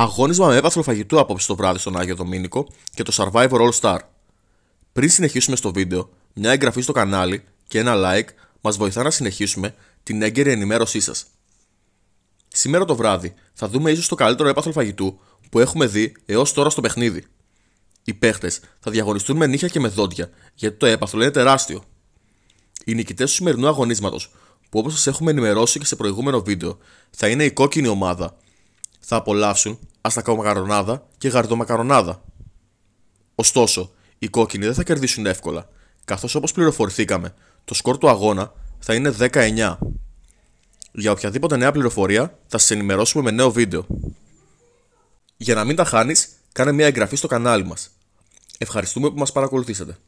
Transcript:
Αγώνισμα με έπαθλο φαγητού απόψε το βράδυ στον Άγιο Δομήνικο και το Survivor All Star. Πριν συνεχίσουμε στο βίντεο, μια εγγραφή στο κανάλι και ένα like μας βοηθά να συνεχίσουμε την έγκαιρη ενημέρωσή σας. Σήμερα το βράδυ θα δούμε ίσως το καλύτερο έπαθλο φαγητού που έχουμε δει έως τώρα στο παιχνίδι. Οι παίχτες θα διαγωνιστούν με νύχια και με δόντια γιατί το έπαθρο είναι τεράστιο. Οι νικητές του σημερινού αγωνίσματος που όπως σας έχουμε ενημερώσει και σε προηγούμενο βίντεο θα είναι η κόκκινη ομάδα θα απολαύσουν αστακό μακαρονάδα και γαρδομακαρονάδα. Ωστόσο, οι κόκκινοι δεν θα κερδίσουν εύκολα, καθώς όπως πληροφορηθήκαμε, το σκορ του αγώνα θα είναι 19. Για οποιαδήποτε νέα πληροφορία θα σας ενημερώσουμε με νέο βίντεο. Για να μην τα χάνεις, κάνε μια εγγραφή στο κανάλι μας. Ευχαριστούμε που μας παρακολουθήσατε.